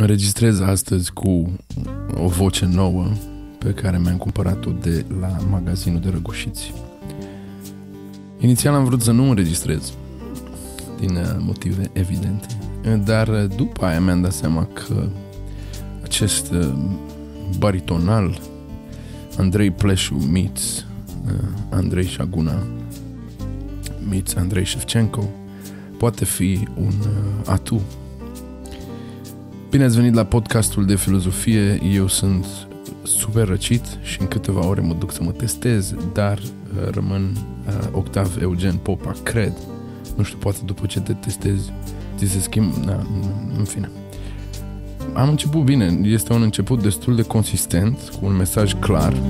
Înregistrez astăzi cu o voce nouă pe care mi-am cumpărat-o de la magazinul de răgușiți. Inițial am vrut să nu înregistrez, din uh, motive evidente, dar uh, după aia mi-am dat seama că acest uh, baritonal Andrei Pleșu Miț, Andrei Șaguna Miț, Andrei Șevcenco, poate fi un atu Bine ați venit la podcastul de filozofie. Eu sunt super răcit și în câteva ore mă duc să mă testez, dar uh, rămân uh, Octav Eugen Popa, cred. Nu știu, poate după ce te testezi, ți se schimb... Da, în fine. Am început bine. Este un început destul de consistent, cu un mesaj clar.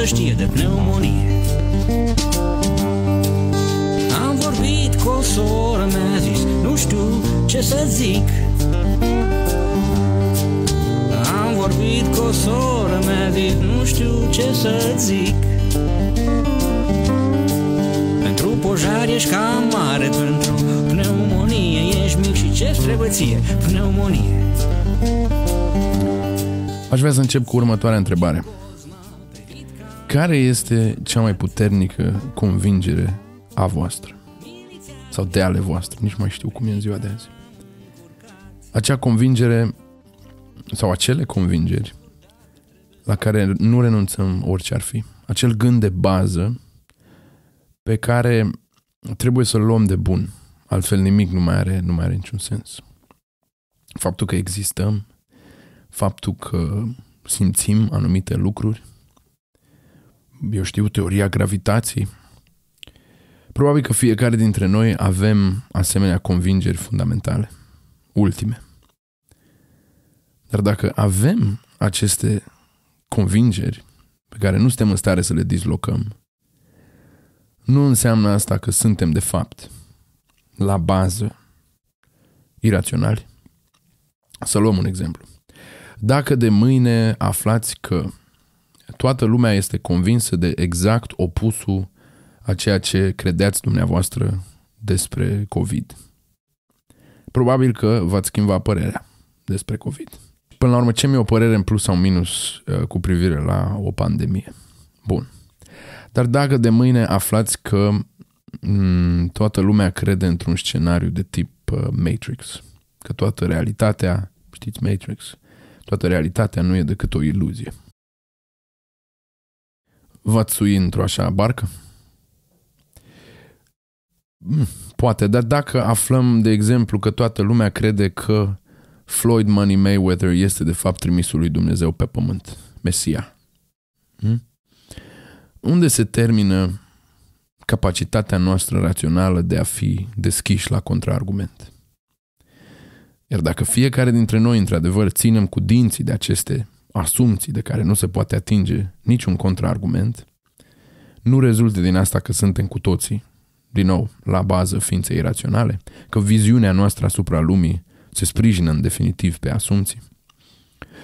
să știe de pneumonie Am vorbit cu o soră, mi-a zis Nu știu ce să zic Am vorbit cu o soră, mi-a zis Nu știu ce să zic Pentru pojar ești cam mare Pentru pneumonie ești mic Și ce trebuie ție? Pneumonie Aș vrea să încep cu următoarea întrebare. Care este cea mai puternică convingere a voastră? Sau de ale voastre? Nici mai știu cum e în ziua de azi. Acea convingere sau acele convingeri la care nu renunțăm orice ar fi. Acel gând de bază pe care trebuie să-l luăm de bun. Altfel nimic nu mai are, nu mai are niciun sens. Faptul că existăm, faptul că simțim anumite lucruri, eu știu, teoria gravitației. Probabil că fiecare dintre noi avem asemenea convingeri fundamentale, ultime. Dar dacă avem aceste convingeri pe care nu suntem în stare să le dislocăm, nu înseamnă asta că suntem de fapt la bază iraționali. Să luăm un exemplu. Dacă de mâine aflați că Toată lumea este convinsă de exact opusul a ceea ce credeați dumneavoastră despre COVID. Probabil că v-ați schimba părerea despre COVID. Până la urmă, ce mi-e o părere în plus sau minus uh, cu privire la o pandemie? Bun. Dar dacă de mâine aflați că mm, toată lumea crede într-un scenariu de tip uh, Matrix, că toată realitatea, știți Matrix, toată realitatea nu e decât o iluzie sui într-o așa barcă? Hmm, poate, dar dacă aflăm, de exemplu, că toată lumea crede că Floyd Money Mayweather este de fapt trimisul lui Dumnezeu pe pământ, Mesia. Hmm? Unde se termină capacitatea noastră rațională de a fi deschiși la contraargument? Iar dacă fiecare dintre noi, într-adevăr, ținem cu dinții de aceste asumții de care nu se poate atinge niciun contraargument, nu rezultă din asta că suntem cu toții, din nou, la bază ființei iraționale, că viziunea noastră asupra lumii se sprijină în definitiv pe asumții.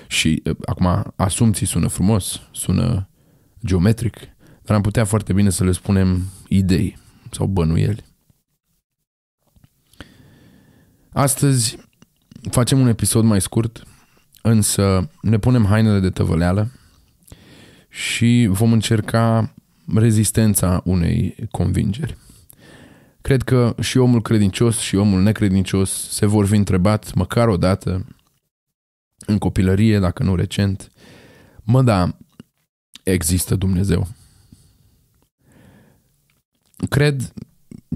Și acum, asumții sună frumos, sună geometric, dar am putea foarte bine să le spunem idei sau bănuieli. Astăzi facem un episod mai scurt Însă ne punem hainele de tăvăleală și vom încerca rezistența unei convingeri. Cred că și omul credincios și omul necredincios se vor fi întrebat măcar o dată în copilărie, dacă nu recent, mă da, există Dumnezeu. Cred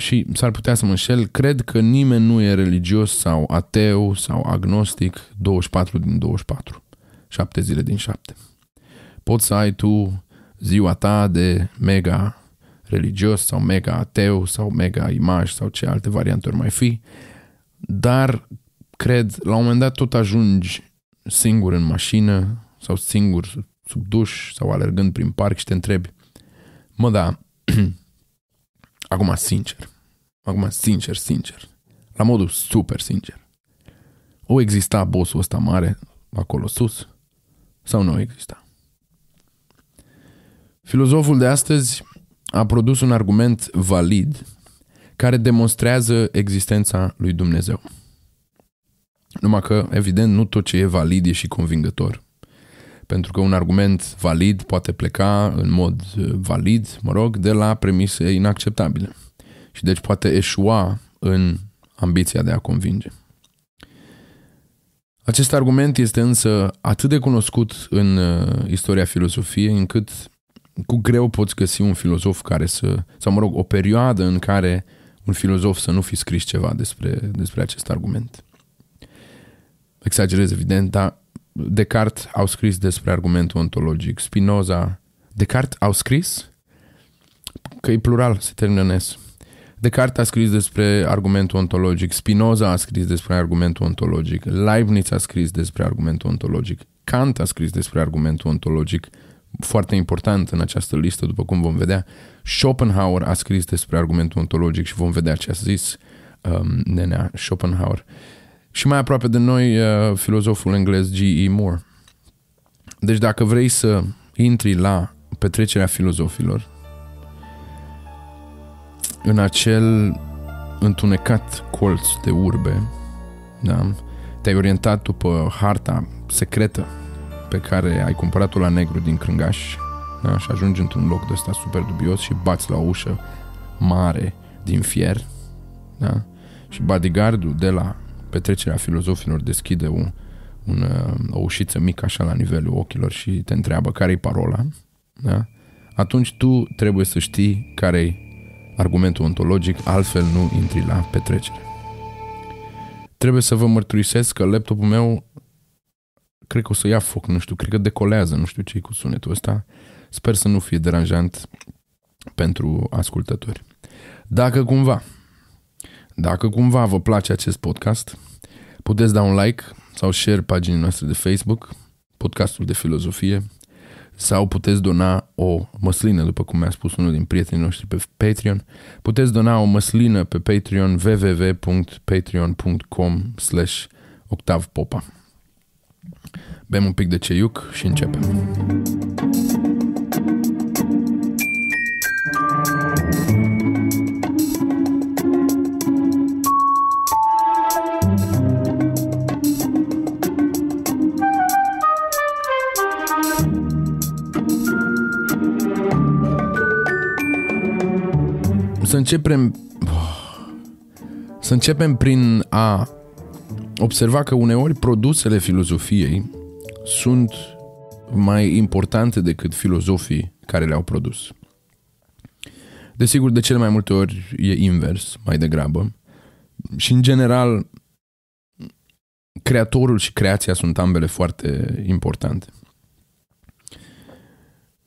și s-ar putea să mă înșel, cred că nimeni nu e religios sau ateu sau agnostic 24 din 24, 7 zile din 7. Poți să ai tu ziua ta de mega religios sau mega ateu sau mega imaj sau ce alte variante ori mai fi, dar cred, la un moment dat tot ajungi singur în mașină sau singur sub duș sau alergând prin parc și te întrebi, mă da, acum sincer, Acum, sincer, sincer. La modul super sincer. O exista bossul ăsta mare, acolo sus, sau nu exista? Filozoful de astăzi a produs un argument valid care demonstrează existența lui Dumnezeu. Numai că, evident, nu tot ce e valid e și convingător. Pentru că un argument valid poate pleca în mod eh, valid, mă rog, de la premise inacceptabile și deci poate eșua în ambiția de a convinge. Acest argument este însă atât de cunoscut în uh, istoria filosofiei încât cu greu poți găsi un filozof care să, sau mă rog, o perioadă în care un filozof să nu fi scris ceva despre, despre acest argument. Exagerez, evident, dar Descartes au scris despre argumentul ontologic. Spinoza, Descartes au scris că e plural, se termină în S. Descartes a scris despre argumentul ontologic, Spinoza a scris despre argumentul ontologic, Leibniz a scris despre argumentul ontologic, Kant a scris despre argumentul ontologic, foarte important în această listă, după cum vom vedea. Schopenhauer a scris despre argumentul ontologic și vom vedea ce a zis um, nenea Schopenhauer. Și mai aproape de noi, uh, filozoful englez G.E. Moore. Deci dacă vrei să intri la petrecerea filozofilor, în acel întunecat colț de urbe, da? te-ai orientat după harta secretă pe care ai cumpărat-o la negru din Crângaș da? și ajungi într-un loc de ăsta super dubios și bați la o ușă mare din fier da? și bodyguardul de la petrecerea filozofilor deschide un, un, o ușiță mică așa la nivelul ochilor și te întreabă care-i parola, da? atunci tu trebuie să știi care-i argumentul ontologic, altfel nu intri la petrecere. Trebuie să vă mărturisesc că laptopul meu cred că o să ia foc, nu știu, cred că decolează, nu știu ce cu sunetul ăsta. Sper să nu fie deranjant pentru ascultători. Dacă cumva, dacă cumva vă place acest podcast, puteți da un like sau share paginii noastre de Facebook, podcastul de filozofie, sau puteți dona o măslină, după cum mi-a spus unul din prietenii noștri pe Patreon. Puteți dona o măslină pe Patreon www.patreon.com slash octavpopa. Bem un pic de ceiuc și începem. Să începem... Să începem prin a observa că uneori produsele filozofiei sunt mai importante decât filozofii care le-au produs. Desigur, de cele mai multe ori e invers, mai degrabă. Și, în general, creatorul și creația sunt ambele foarte importante.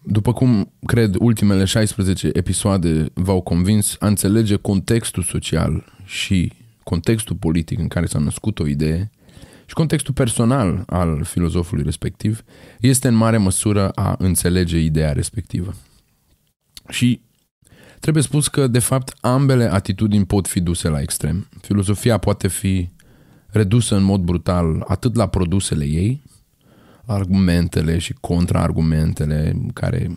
După cum cred ultimele 16 episoade v-au convins, a înțelege contextul social și contextul politic în care s-a născut o idee și contextul personal al filozofului respectiv este în mare măsură a înțelege ideea respectivă. Și trebuie spus că, de fapt, ambele atitudini pot fi duse la extrem. Filozofia poate fi redusă în mod brutal atât la produsele ei, argumentele și contraargumentele care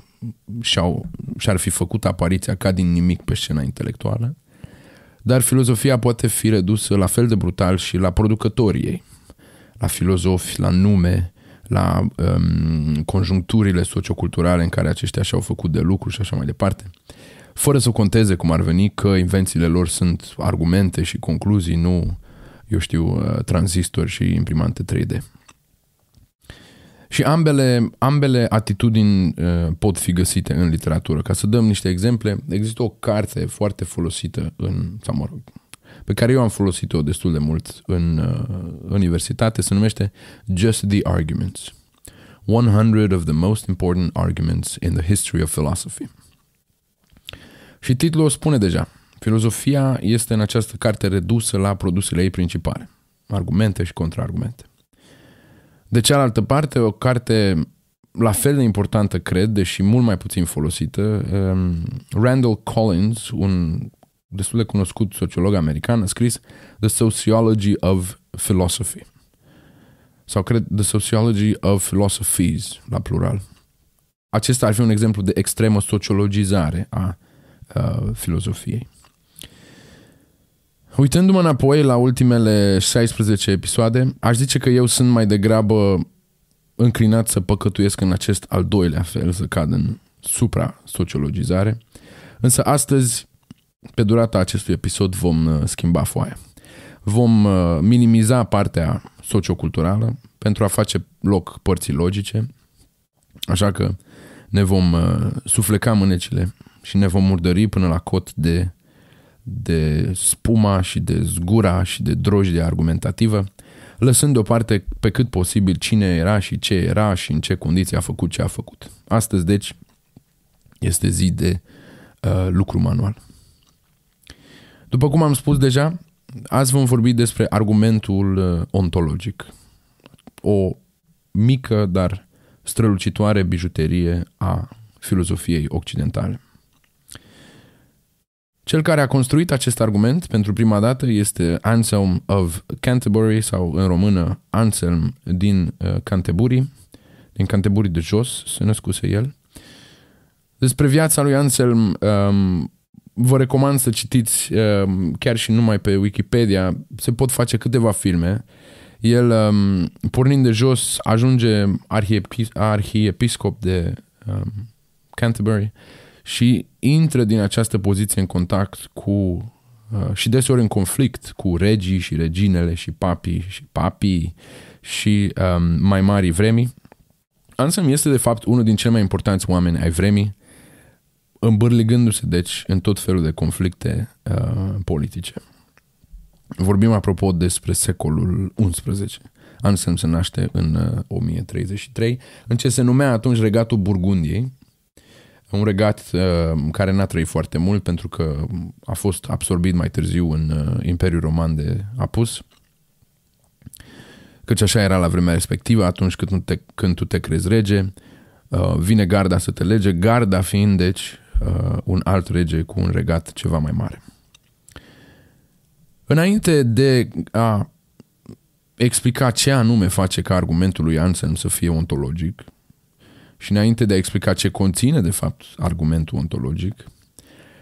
și-au, și-ar fi făcut apariția ca din nimic pe scena intelectuală, dar filozofia poate fi redusă la fel de brutal și la producătorii ei, la filozofi, la nume, la um, conjuncturile socioculturale în care aceștia și-au făcut de lucru și așa mai departe, fără să conteze cum ar veni că invențiile lor sunt argumente și concluzii, nu, eu știu, uh, tranzistori și imprimante 3D. Și ambele, ambele atitudini uh, pot fi găsite în literatură. Ca să dăm niște exemple, există o carte foarte folosită în, sau mă rog, pe care eu am folosit-o destul de mult în uh, universitate, se numește Just the Arguments. 100 of the most important arguments in the history of philosophy. Și titlul o spune deja. Filozofia este în această carte redusă la produsele ei principale, argumente și contraargumente. De cealaltă parte, o carte la fel de importantă, cred, deși mult mai puțin folosită, um, Randall Collins, un destul de cunoscut sociolog american, a scris The Sociology of Philosophy. Sau cred The Sociology of Philosophies, la plural. Acesta ar fi un exemplu de extremă sociologizare a uh, filozofiei. Uitându-mă înapoi la ultimele 16 episoade, aș zice că eu sunt mai degrabă înclinat să păcătuiesc în acest al doilea fel, să cad în supra-sociologizare. Însă astăzi, pe durata acestui episod, vom uh, schimba foaia. Vom uh, minimiza partea socioculturală pentru a face loc părții logice, așa că ne vom uh, sufleca mânecile și ne vom murdări până la cot de de spuma și de zgura și de drojdie argumentativă, lăsând deoparte pe cât posibil cine era și ce era și în ce condiții a făcut ce a făcut. Astăzi, deci, este zi de uh, lucru manual. După cum am spus deja, azi vom vorbi despre argumentul uh, ontologic. O mică, dar strălucitoare bijuterie a filozofiei occidentale. Cel care a construit acest argument pentru prima dată este Anselm of Canterbury sau în română Anselm din uh, Canterbury, din Canterbury de jos, se născuse el. Despre viața lui Anselm um, vă recomand să citiți um, chiar și numai pe Wikipedia, se pot face câteva filme. El, um, pornind de jos, ajunge arhiepis- arhiepiscop de um, Canterbury și intră din această poziție în contact cu uh, și deseori în conflict cu regii și reginele și papii și papii și um, mai mari vremii. Ansem este de fapt unul din cei mai importanți oameni ai vremii, îmbârligându-se deci în tot felul de conflicte uh, politice. Vorbim apropo despre secolul XI. Ansem se naște în uh, 1033, în ce se numea atunci regatul Burgundiei, un regat uh, care n-a trăit foarte mult pentru că a fost absorbit mai târziu în uh, Imperiul Roman de Apus, căci așa era la vremea respectivă, atunci când tu te, când tu te crezi rege, uh, vine garda să te lege, garda fiind, deci, uh, un alt rege cu un regat ceva mai mare. Înainte de a explica ce anume face ca argumentul lui Anselm să fie ontologic, și înainte de a explica ce conține, de fapt, argumentul ontologic,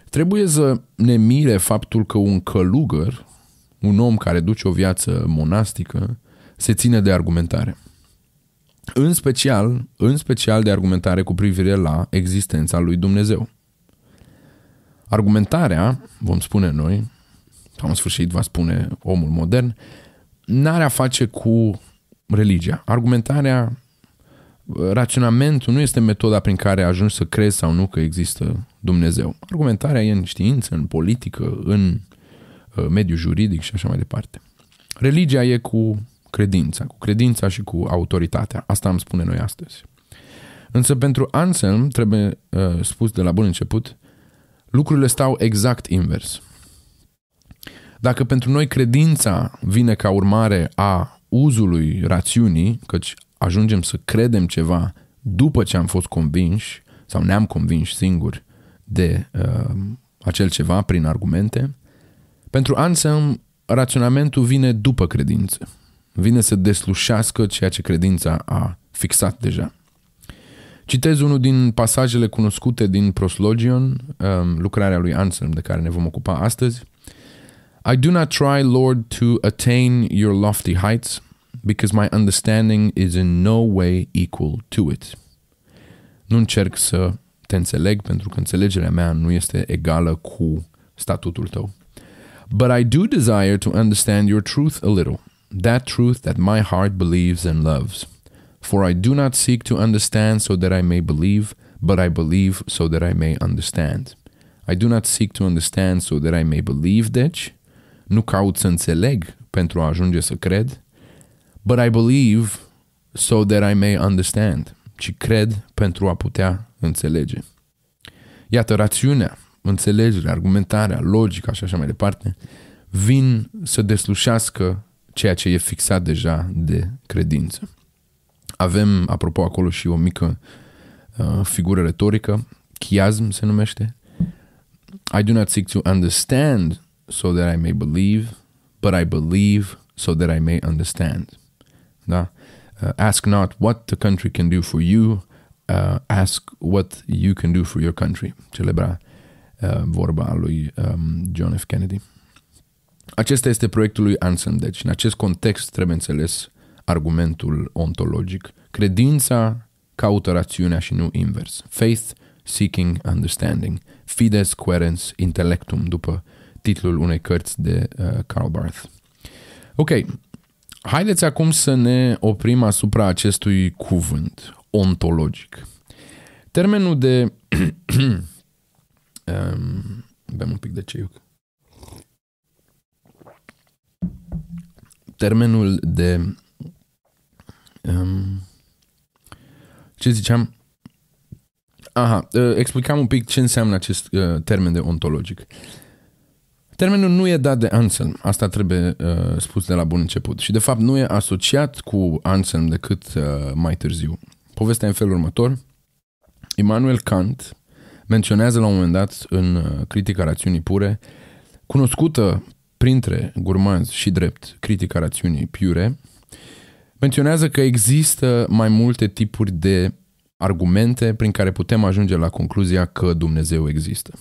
trebuie să ne mire faptul că un călugăr, un om care duce o viață monastică, se ține de argumentare. În special, în special de argumentare cu privire la existența lui Dumnezeu. Argumentarea, vom spune noi, sau în sfârșit va spune omul modern, n-are a face cu religia. Argumentarea raționamentul nu este metoda prin care ajungi să crezi sau nu că există Dumnezeu. Argumentarea e în știință, în politică, în uh, mediul juridic și așa mai departe. Religia e cu credința, cu credința și cu autoritatea. Asta am spune noi astăzi. Însă pentru Anselm, trebuie uh, spus de la bun început, lucrurile stau exact invers. Dacă pentru noi credința vine ca urmare a uzului rațiunii, căci ajungem să credem ceva după ce am fost convinși sau ne-am convinși singuri de uh, acel ceva prin argumente, pentru Anselm raționamentul vine după credință. Vine să deslușească ceea ce credința a fixat deja. Citez unul din pasajele cunoscute din Proslogion, um, lucrarea lui Anselm de care ne vom ocupa astăzi. I do not try, Lord, to attain your lofty heights, because my understanding is in no way equal to it. Nu încerc să te înțeleg pentru că înțelegerea mea nu este egală cu statutul tău. But I do desire to understand your truth a little, that truth that my heart believes and loves. For I do not seek to understand so that I may believe, but I believe so that I may understand. I do not seek to understand so that I may believe, deci, nu caut să înțeleg pentru a ajunge să cred, But I believe so that I may understand. Ci cred pentru a putea înțelege. Iată, rațiunea, înțelegerea, argumentarea, logica și așa mai departe, vin să deslușească ceea ce e fixat deja de credință. Avem, apropo, acolo și o mică uh, figură retorică, chiasm se numește. I do not seek to understand so that I may believe, but I believe so that I may understand. Da? Uh, ask not what the country can do for you, uh, ask what you can do for your country. Celebra uh, vorba a lui um, John F. Kennedy. Acesta este proiectul lui Anselm, deci în acest context trebuie înțeles argumentul ontologic. Credința caută rațiunea și nu invers. Faith seeking understanding. Fides querens intellectum, după titlul unei cărți de uh, Karl Barth. Ok, Haideți acum să ne oprim asupra acestui cuvânt ontologic. Termenul de... Um, bem un pic de ceiuc. Termenul de... Um, ce ziceam? Aha, uh, explicam un pic ce înseamnă acest uh, termen de ontologic. Termenul nu e dat de Anselm, asta trebuie uh, spus de la bun început și de fapt nu e asociat cu Anselm decât uh, mai târziu. Povestea e în felul următor. Immanuel Kant menționează la un moment dat în uh, Critica Rațiunii Pure, cunoscută printre gurmanzi și drept Critica Rațiunii Pure, menționează că există mai multe tipuri de argumente prin care putem ajunge la concluzia că Dumnezeu există.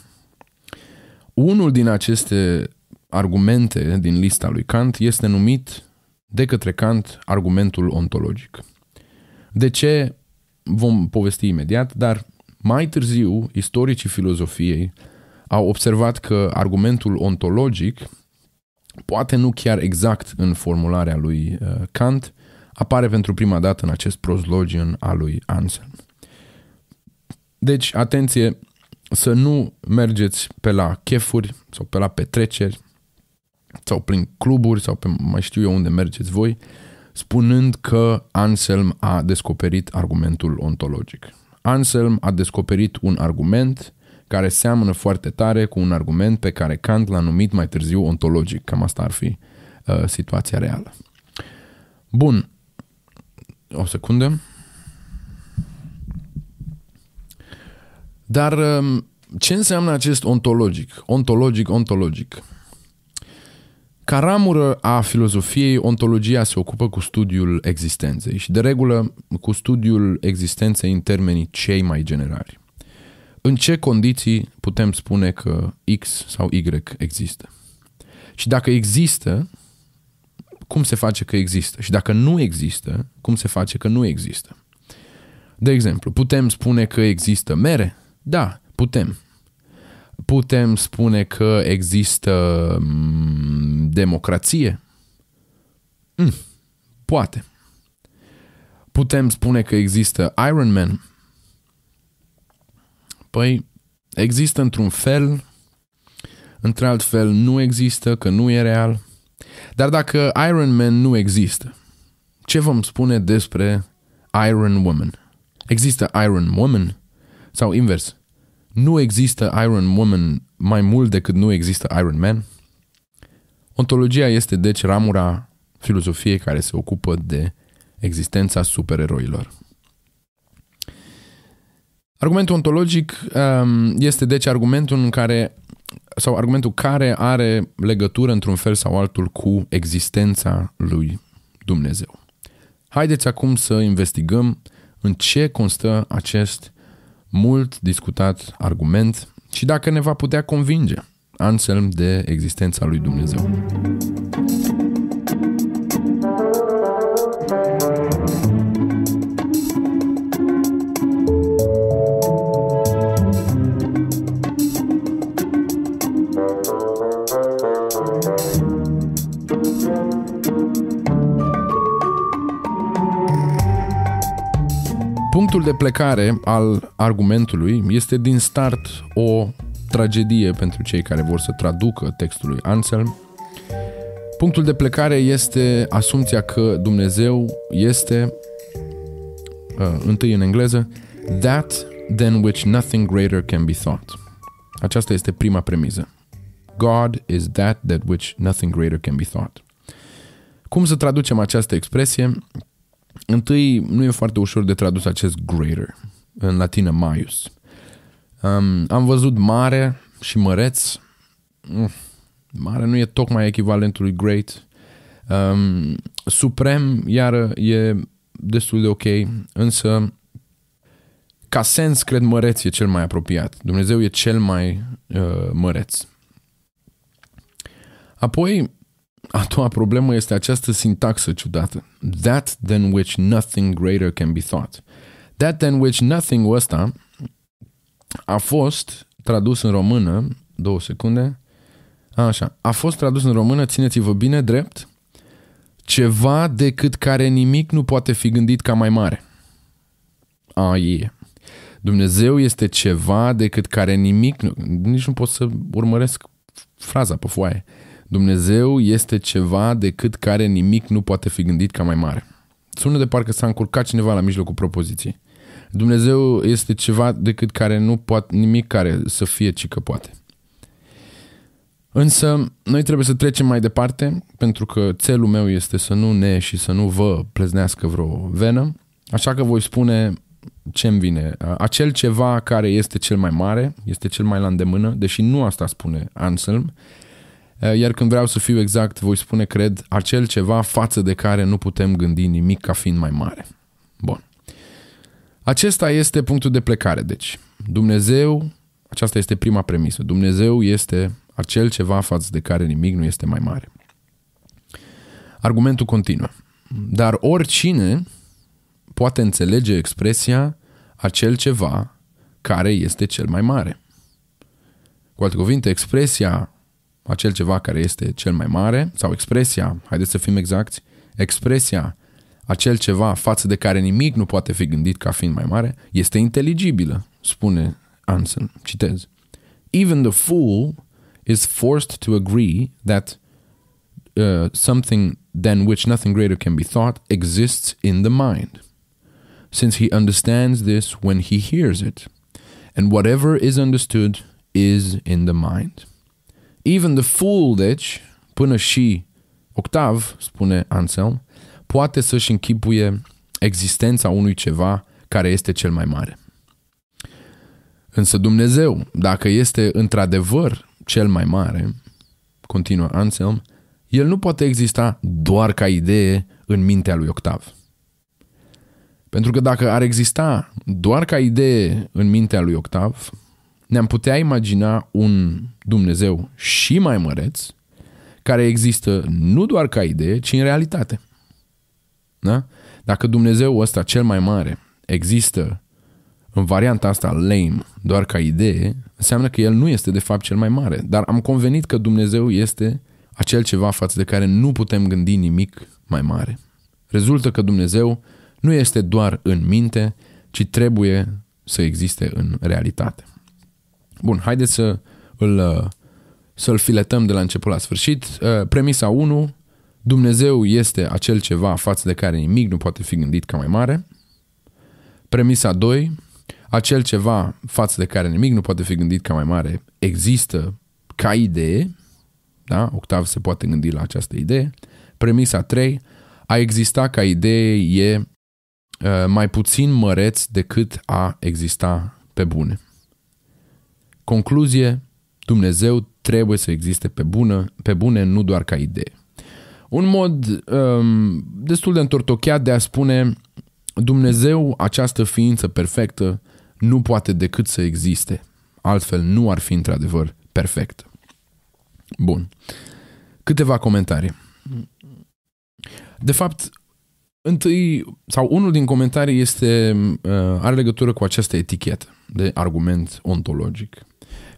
Unul din aceste argumente din lista lui Kant este numit de către Kant argumentul ontologic. De ce vom povesti imediat, dar mai târziu istoricii filozofiei au observat că argumentul ontologic, poate nu chiar exact în formularea lui uh, Kant, apare pentru prima dată în acest proslogion al lui Anselm. Deci, atenție, să nu mergeți pe la chefuri sau pe la petreceri sau prin cluburi sau pe mai știu eu unde mergeți voi, spunând că Anselm a descoperit argumentul ontologic. Anselm a descoperit un argument care seamănă foarte tare cu un argument pe care Kant l-a numit mai târziu ontologic. Cam asta ar fi uh, situația reală. Bun. O secundă. Dar um, ce înseamnă acest ontologic? Ontologic, ontologic. Ca ramură a filozofiei, ontologia se ocupă cu studiul existenței și, de regulă, cu studiul existenței în termenii cei mai generali. În ce condiții putem spune că X sau Y există? Și dacă există, cum se face că există? Și dacă nu există, cum se face că nu există? De exemplu, putem spune că există mere? Da, putem. Putem spune că există mm, democrație? Mm, poate. Putem spune că există Iron Man? Păi, există într-un fel, într-alt fel nu există, că nu e real. Dar dacă Iron Man nu există, ce vom spune despre Iron Woman? Există Iron Woman? Sau invers, nu există Iron Woman mai mult decât nu există Iron Man? Ontologia este deci ramura filozofiei care se ocupă de existența supereroilor. Argumentul ontologic um, este deci argumentul în care sau argumentul care are legătură într-un fel sau altul cu existența lui Dumnezeu. Haideți acum să investigăm în ce constă acest mult discutat argument și dacă ne va putea convinge Anselm de existența lui Dumnezeu. Punctul de plecare al argumentului este din start o tragedie pentru cei care vor să traducă textul lui Anselm. Punctul de plecare este asumția că Dumnezeu este, uh, întâi în engleză, that than which nothing greater can be thought. Aceasta este prima premiză. God is that that which nothing greater can be thought. Cum să traducem această expresie? Întâi, nu e foarte ușor de tradus acest greater, în latină maius. Um, am văzut mare și măreț. Uh, mare nu e tocmai echivalentul lui great. Um, suprem, iară, e destul de ok, însă ca sens, cred, măreț e cel mai apropiat. Dumnezeu e cel mai uh, măreț. Apoi, a doua problemă este această sintaxă ciudată. That than which nothing greater can be thought. That than which nothing ăsta a fost tradus în română, două secunde, așa, a fost tradus în română, țineți-vă bine, drept, ceva decât care nimic nu poate fi gândit ca mai mare. A, e. Dumnezeu este ceva decât care nimic, nu, nici nu pot să urmăresc fraza pe foaie. Dumnezeu este ceva decât care nimic nu poate fi gândit ca mai mare. Sună de parcă s-a încurcat cineva la mijlocul propoziției. Dumnezeu este ceva decât care nu poate nimic care să fie ci că poate. Însă, noi trebuie să trecem mai departe, pentru că țelul meu este să nu ne și să nu vă pleznească vreo venă, așa că voi spune ce îmi vine. Acel ceva care este cel mai mare, este cel mai la îndemână, deși nu asta spune Anselm, Eh, iar când vreau să fiu exact, voi spune, cred, acel ceva față de care nu putem gândi nimic ca fiind mai mare. Bun. Acesta este punctul de plecare, deci. Dumnezeu, aceasta este prima premisă, Dumnezeu este acel ceva față de care nimic nu este mai mare. Argumentul continuă. Dar oricine poate înțelege expresia acel ceva care este cel mai mare. Cu alte cuvinte, expresia acel ceva care este cel mai mare, sau expresia, haideți să fim exacti, expresia acel ceva față de care nimic nu poate fi gândit ca fiind mai mare, este inteligibilă, spune Anson. Citez. Even the fool is forced to agree that uh, something than which nothing greater can be thought exists in the mind, since he understands this when he hears it, and whatever is understood is in the mind. Even the fool, deci, până și Octav, spune Anselm, poate să-și închipuie existența unui ceva care este cel mai mare. Însă Dumnezeu, dacă este într-adevăr cel mai mare, continuă Anselm, el nu poate exista doar ca idee în mintea lui Octav. Pentru că dacă ar exista doar ca idee în mintea lui Octav, ne-am putea imagina un Dumnezeu și mai măreț, care există nu doar ca idee, ci în realitate. Da? Dacă Dumnezeu ăsta cel mai mare există în varianta asta lame, doar ca idee, înseamnă că El nu este de fapt cel mai mare. Dar am convenit că Dumnezeu este acel ceva față de care nu putem gândi nimic mai mare. Rezultă că Dumnezeu nu este doar în minte, ci trebuie să existe în realitate. Bun, haideți să îl, uh, să-l filetăm de la început la sfârșit. Uh, premisa 1, Dumnezeu este acel ceva față de care nimic nu poate fi gândit ca mai mare. Premisa 2, acel ceva față de care nimic nu poate fi gândit ca mai mare există ca idee. Da? Octav se poate gândi la această idee. Premisa 3, a exista ca idee e uh, mai puțin măreț decât a exista pe bune. Concluzie, Dumnezeu trebuie să existe pe, bună, pe bune, nu doar ca idee. Un mod um, destul de întortocheat de a spune Dumnezeu, această ființă perfectă, nu poate decât să existe. Altfel nu ar fi într-adevăr perfect. Bun. Câteva comentarii. De fapt, întâi sau unul din comentarii este uh, are legătură cu această etichetă de argument ontologic.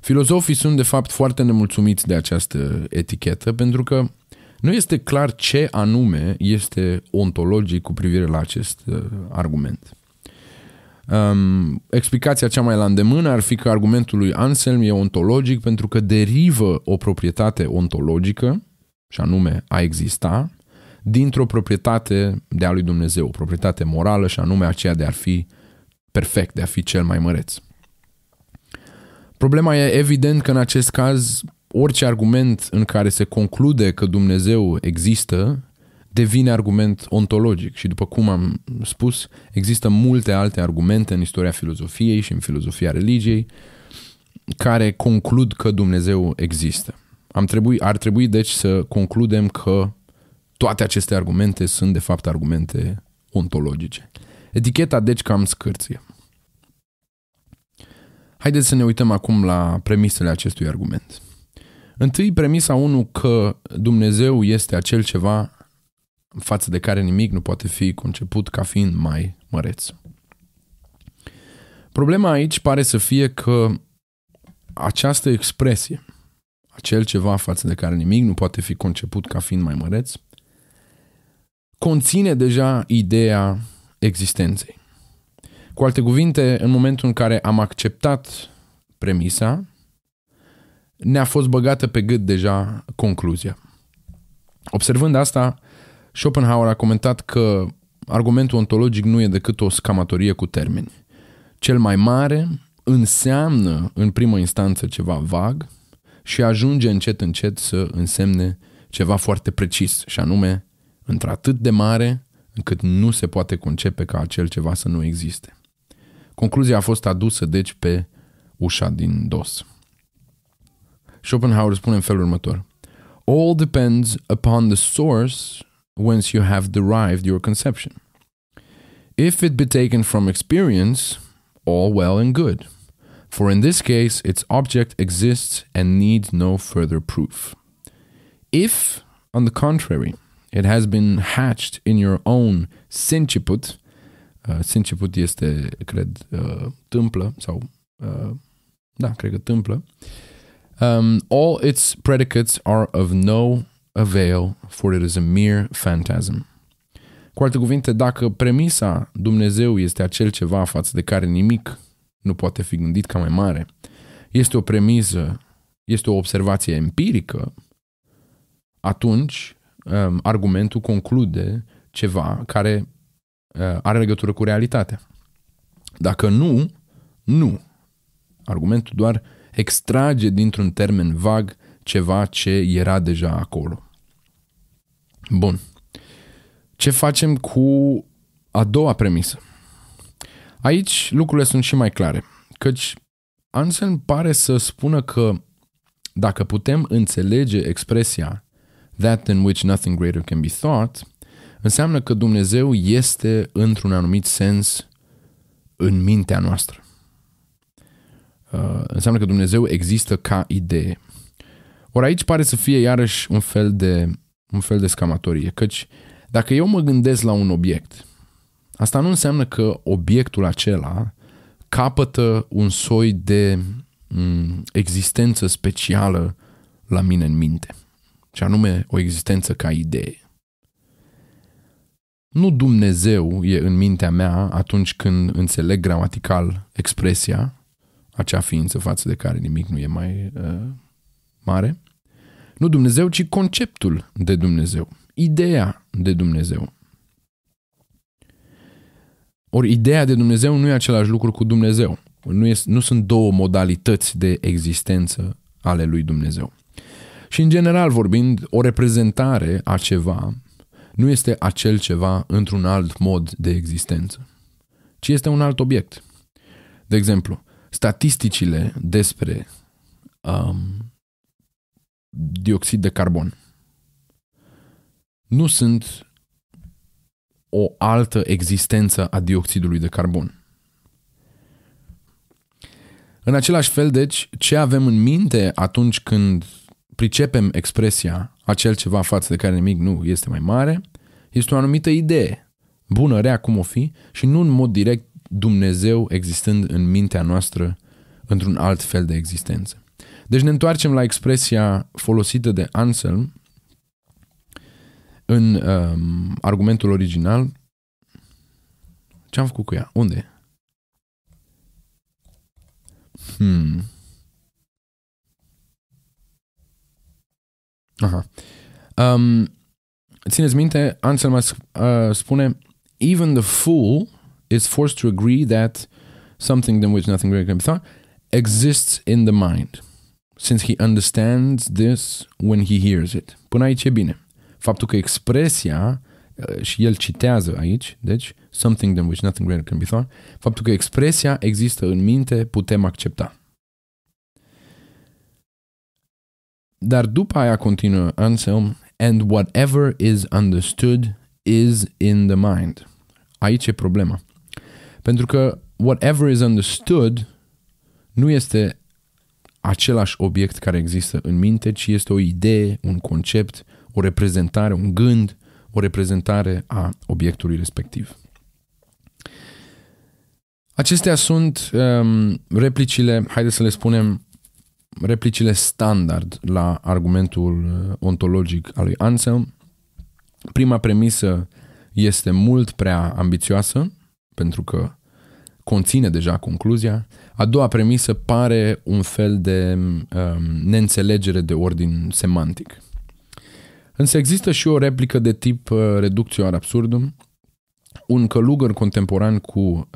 Filozofii sunt, de fapt, foarte nemulțumiți de această etichetă, pentru că nu este clar ce anume este ontologic cu privire la acest uh, argument. Um, explicația cea mai la îndemână ar fi că argumentul lui Anselm e ontologic pentru că derivă o proprietate ontologică, și anume a exista, dintr-o proprietate de a lui Dumnezeu, o proprietate morală și anume aceea de a fi perfect, de a fi cel mai măreț. Problema e evident că în acest caz orice argument în care se conclude că Dumnezeu există devine argument ontologic și după cum am spus, există multe alte argumente în istoria filozofiei și în filozofia religiei care conclud că Dumnezeu există. Am trebui, ar trebui deci să concludem că toate aceste argumente sunt de fapt argumente ontologice. Eticheta deci cam scârție. Haideți să ne uităm acum la premisele acestui argument. Întâi, premisa 1 că Dumnezeu este acel ceva față de care nimic nu poate fi conceput ca fiind mai măreț. Problema aici pare să fie că această expresie, acel ceva față de care nimic nu poate fi conceput ca fiind mai măreț, conține deja ideea existenței. Cu alte cuvinte, în momentul în care am acceptat premisa, ne-a fost băgată pe gât deja concluzia. Observând asta, Schopenhauer a comentat că argumentul ontologic nu e decât o scamatorie cu termeni. Cel mai mare înseamnă în primă instanță ceva vag și ajunge încet încet să însemne ceva foarte precis, și anume într-atât de mare încât nu se poate concepe ca acel ceva să nu existe. Concluzia a fost adusă, deci, pe ușa din dos. Schopenhauer spune în felul următor. All depends upon the source whence you have derived your conception. If it be taken from experience, all well and good. For in this case, its object exists and needs no further proof. If, on the contrary, it has been hatched in your own centiput, Uh, Sincer început este, cred, uh, tâmplă sau, uh, da, cred că tâmplă. Um, all its predicates are of no avail, for it is a mere phantasm. Cu alte cuvinte, dacă premisa Dumnezeu este acel ceva față de care nimic nu poate fi gândit ca mai mare, este o premisă, este o observație empirică, atunci um, argumentul conclude ceva care Eh, are legătură cu realitatea. Dacă nu, nu. Argumentul doar extrage dintr-un termen vag ceva ce era deja acolo. Bun. Ce facem cu a doua premisă? Aici lucrurile sunt și mai clare, căci Anselm pare să spună că dacă putem înțelege expresia that in which nothing greater can be thought, Înseamnă că Dumnezeu este, într-un anumit sens, în mintea noastră. Uh, înseamnă că Dumnezeu există ca idee. Ori aici pare să fie iarăși un fel de, un fel de scamatorie, căci dacă eu mă gândesc la un obiect, asta nu înseamnă că obiectul acela capătă un soi de mm, existență specială la mine în minte, și anume o existență ca idee nu Dumnezeu e în mintea mea atunci când înțeleg gramatical expresia, acea ființă față de care nimic nu e mai uh, mare, nu Dumnezeu, ci conceptul de Dumnezeu, ideea de Dumnezeu. Ori ideea de Dumnezeu nu e același lucru cu Dumnezeu. Nu, e, nu sunt două modalități de existență ale lui Dumnezeu. Și în general vorbind, o reprezentare a ceva nu este acel ceva într-un alt mod de existență, ci este un alt obiect. De exemplu, statisticile despre um, dioxid de carbon nu sunt o altă existență a dioxidului de carbon. În același fel, deci, ce avem în minte atunci când pricepem expresia acel ceva față de care nimic nu este mai mare, este o anumită idee, bună, rea, cum o fi, și nu în mod direct Dumnezeu existând în mintea noastră într-un alt fel de existență. Deci ne întoarcem la expresia folosită de Anselm în um, argumentul original. Ce am făcut cu ea? Unde? Hmm. Aha. Um, țineți minte, Anselm uh, spune Even the fool is forced to agree that something than which nothing greater can be thought exists in the mind, since he understands this when he hears it. Până aici e bine. Faptul că expresia, uh, și el citează aici, deci, something than which nothing greater can be thought, faptul că expresia există în minte, putem accepta. Dar după aia continuă Anselm, and whatever is understood is in the mind. Aici e problema. Pentru că whatever is understood nu este același obiect care există în minte, ci este o idee, un concept, o reprezentare, un gând, o reprezentare a obiectului respectiv. Acestea sunt um, replicile, haideți să le spunem, replicile standard la argumentul uh, ontologic al lui Anselm. Prima premisă este mult prea ambițioasă, pentru că conține deja concluzia. A doua premisă pare un fel de um, neînțelegere de ordin semantic. Însă există și o replică de tip uh, reductio ar absurdum. Un călugăr contemporan cu um,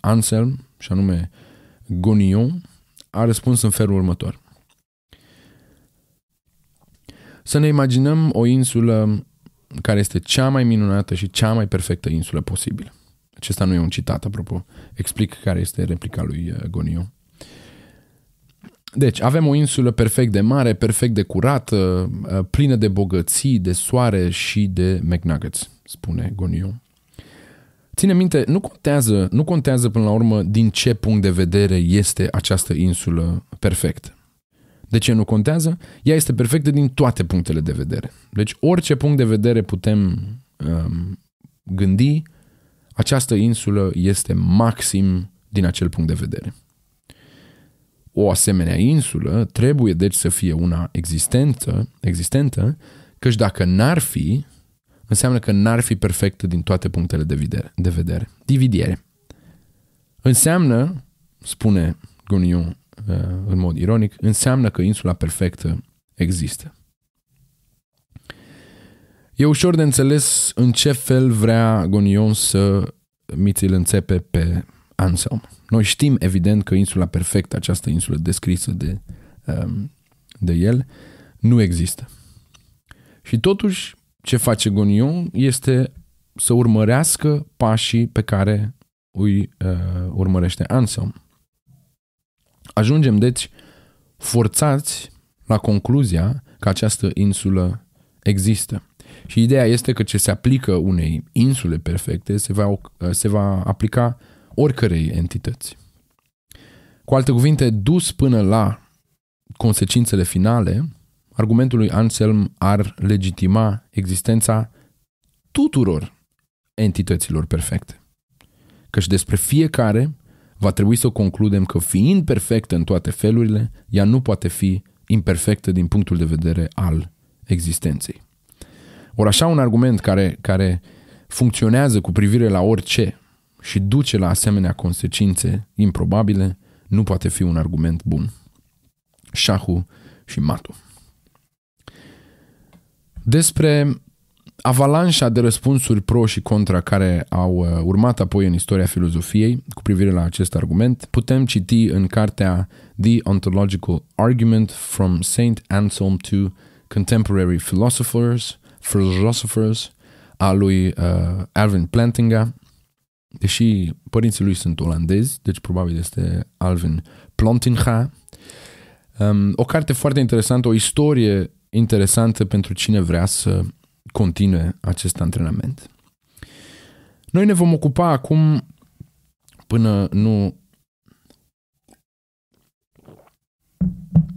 Anselm, și anume Gonion, a răspuns în felul următor. Să ne imaginăm o insulă care este cea mai minunată și cea mai perfectă insulă posibilă. Acesta nu e un citat, apropo. Explic care este replica lui uh, Goniu. Deci, avem o insulă perfect de mare, perfect de curată, uh, uh, plină de bogății, de soare și de McNuggets, spune Goniu. Ține minte, nu contează, nu contează până la urmă din ce punct de vedere este această insulă perfectă. De ce nu contează? Ea este perfectă din toate punctele de vedere. Deci orice punct de vedere putem um, gândi, această insulă este maxim din acel punct de vedere. O asemenea insulă trebuie deci să fie una existentă, existentă căci dacă n-ar fi, înseamnă că n-ar fi perfectă din toate punctele de vedere. De vedere. Dividiere. Înseamnă, spune Guniu uh, în mod ironic, înseamnă că insula perfectă există. E ușor de înțeles în ce fel vrea Gonion să miți-l înțepe pe Anselm. Noi știm evident că insula perfectă, această insulă descrisă de, um, de el, nu există. Și totuși, ce face Goniu este să urmărească pașii pe care îi uh, urmărește Anselm. Ajungem, deci, forțați la concluzia că această insulă există. Și ideea este că ce se aplică unei insule perfecte se va, uh, se va aplica oricărei entități. Cu alte cuvinte, dus până la consecințele finale, argumentul lui Anselm ar legitima existența tuturor entităților perfecte. Căci despre fiecare va trebui să concludem că fiind perfectă în toate felurile, ea nu poate fi imperfectă din punctul de vedere al existenței. Ori așa un argument care, care funcționează cu privire la orice și duce la asemenea consecințe improbabile, nu poate fi un argument bun. Șahu și matul despre avalanșa de răspunsuri pro și contra care au uh, urmat apoi în istoria filozofiei cu privire la acest argument, putem citi în cartea The Ontological Argument from St. Anselm to Contemporary Philosophers, Philosophers a lui uh, Alvin Plantinga, deși părinții lui sunt olandezi, deci probabil este Alvin Plantinga, um, o carte foarte interesantă, o istorie interesantă pentru cine vrea să continue acest antrenament. Noi ne vom ocupa acum până nu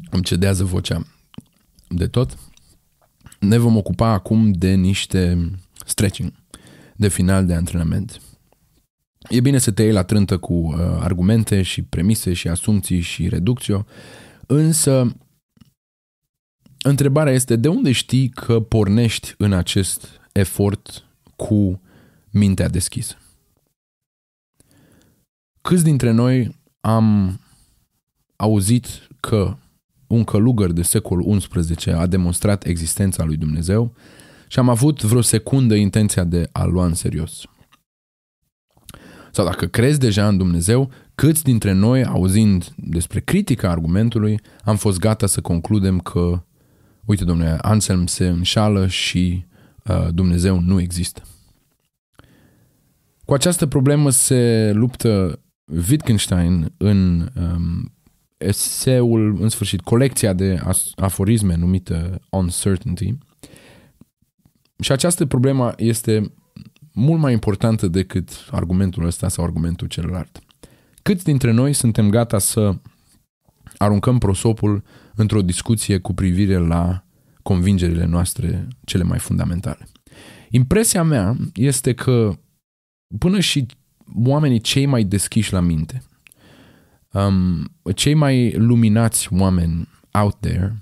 îmi cedează vocea de tot. Ne vom ocupa acum de niște stretching de final de antrenament. E bine să te iei la trântă cu uh, argumente și premise și asumții și reducțio, însă Întrebarea este de unde știi că pornești în acest efort cu mintea deschisă? Câți dintre noi am auzit că un călugăr de secolul XI a demonstrat existența lui Dumnezeu și am avut vreo secundă intenția de a lua în serios. Sau dacă crezi deja în Dumnezeu, câți dintre noi, auzind despre critica argumentului, am fost gata să concludem că uite domnule, Anselm se înșală și uh, Dumnezeu nu există. Cu această problemă se luptă Wittgenstein în um, eseul, în sfârșit, colecția de aforisme numită Uncertainty. Și această problemă este mult mai importantă decât argumentul ăsta sau argumentul celălalt. Câți dintre noi suntem gata să aruncăm prosopul într-o discuție cu privire la convingerile noastre cele mai fundamentale. Impresia mea este că până și oamenii cei mai deschiși la minte, um, cei mai luminați oameni out there,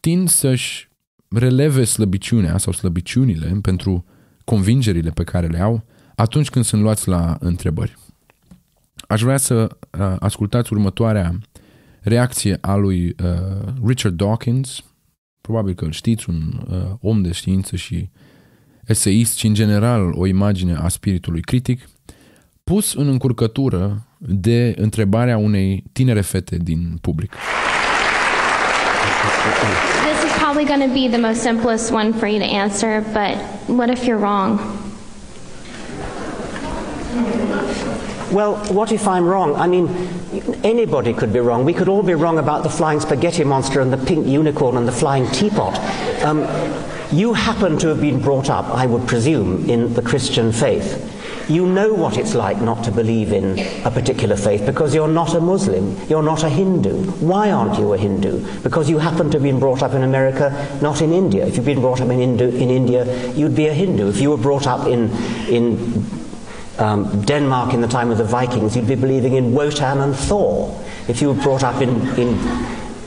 tind să-și releve slăbiciunea sau slăbiciunile pentru convingerile pe care le au atunci când sunt luați la întrebări. Aș vrea să uh, ascultați următoarea reacție a lui uh, Richard Dawkins, probabil că îl știți, un uh, om de știință și eseist și în general o imagine a spiritului critic, pus în încurcătură de întrebarea unei tinere fete din public. This is probably going to be the most simplest one for you to answer, but what if you're wrong? well, what if I'm wrong? I mean, anybody could be wrong. We could all be wrong about the flying spaghetti monster and the pink unicorn and the flying teapot. Um, you happen to have been brought up, I would presume, in the Christian faith. You know what it's like not to believe in a particular faith because you're not a Muslim, you're not a Hindu. Why aren't you a Hindu? Because you happen to have been brought up in America, not in India. If you've been brought up in, in India, you'd be a Hindu. If you were brought up in, in um, Denmark in the time of the Vikings, you'd be believing in Wotan and Thor. If you were brought up in, in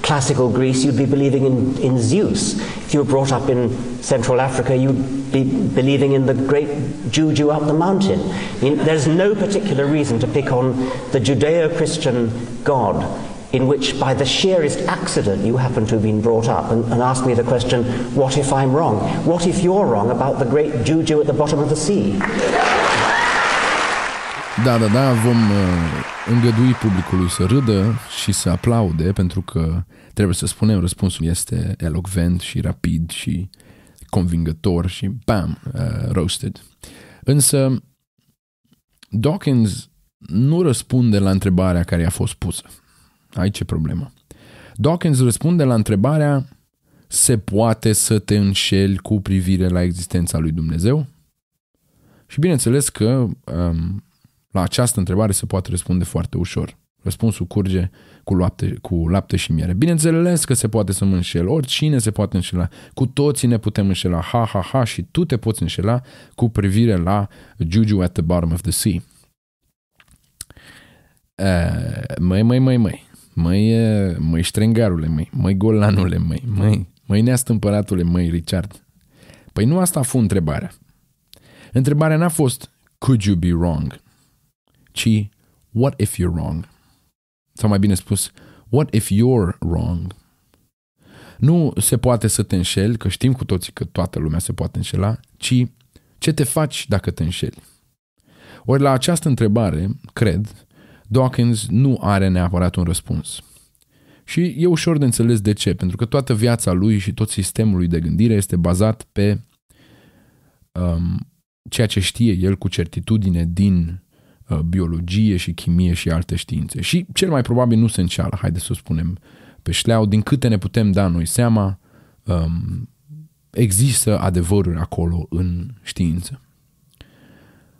classical Greece, you'd be believing in, in Zeus. If you were brought up in Central Africa, you'd be believing in the great Juju up the mountain. I mean, there's no particular reason to pick on the Judeo Christian God in which, by the sheerest accident, you happen to have been brought up and, and ask me the question, What if I'm wrong? What if you're wrong about the great Juju at the bottom of the sea? Da, da, da, vom uh, îngădui publicului să râdă și să aplaude, pentru că, trebuie să spunem, răspunsul este elocvent și rapid și convingător și bam, uh, roasted. Însă, Dawkins nu răspunde la întrebarea care a fost pusă. Aici e problema. Dawkins răspunde la întrebarea se poate să te înșeli cu privire la existența lui Dumnezeu? Și bineînțeles că um, la această întrebare se poate răspunde foarte ușor. Răspunsul curge cu lapte, cu lapte și miere. Bineînțeles că se poate să mă înșel, oricine se poate înșela, cu toții ne putem înșela, ha, ha, ha, și tu te poți înșela cu privire la Juju at the bottom of the sea. măi, măi, măi, măi, măi, măi ștrengarule, măi, măi golanule, măi, măi, măi neastâmpăratule, măi Richard. Păi nu asta a fost întrebarea. Întrebarea n-a fost, could you be wrong? ci what if you're wrong? Sau mai bine spus, what if you're wrong? Nu se poate să te înșeli, că știm cu toții că toată lumea se poate înșela, ci ce te faci dacă te înșeli? Ori la această întrebare, cred, Dawkins nu are neapărat un răspuns. Și e ușor de înțeles de ce, pentru că toată viața lui și tot sistemul lui de gândire este bazat pe um, ceea ce știe el cu certitudine din Uh, biologie și chimie și alte științe. Și cel mai probabil nu se înceală, haide să o spunem pe șleau, din câte ne putem da noi seama, um, există adevăruri acolo în știință.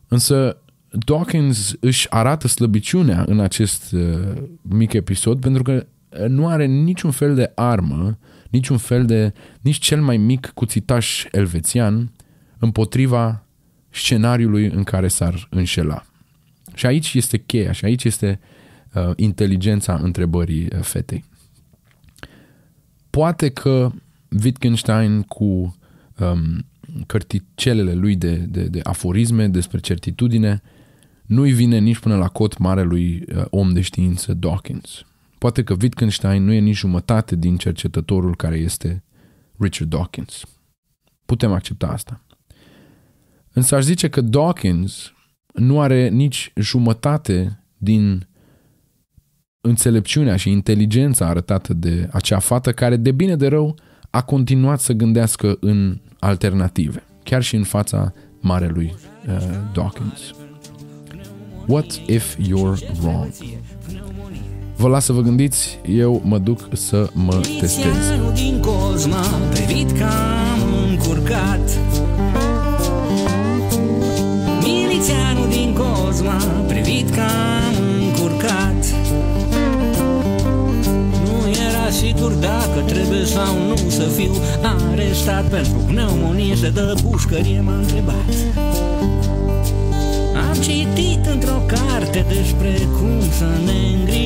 Însă Dawkins își arată slăbiciunea în acest uh, mic episod pentru că uh, nu are niciun fel de armă, niciun fel de, nici cel mai mic cuțitaș elvețian împotriva scenariului în care s-ar înșela. Și aici este cheia și aici este uh, inteligența întrebării uh, fetei. Poate că Wittgenstein cu um, cărticelele lui de, de, de aforisme despre certitudine nu-i vine nici până la cot marelui uh, om de știință Dawkins. Poate că Wittgenstein nu e nici jumătate din cercetătorul care este Richard Dawkins. Putem accepta asta. Însă aș zice că Dawkins nu are nici jumătate din înțelepciunea și inteligența arătată de acea fată care, de bine de rău, a continuat să gândească în alternative, chiar și în fața marelui uh, Dawkins. What if you're wrong? Vă las să vă gândiți, eu mă duc să mă testez. Din privit încurcat m-a privit cam încurcat Nu era sigur dacă trebuie sau nu să fiu arestat Pentru pneumonie se dă pușcărie, m-a întrebat Am citit într-o carte despre cum să ne îngrijim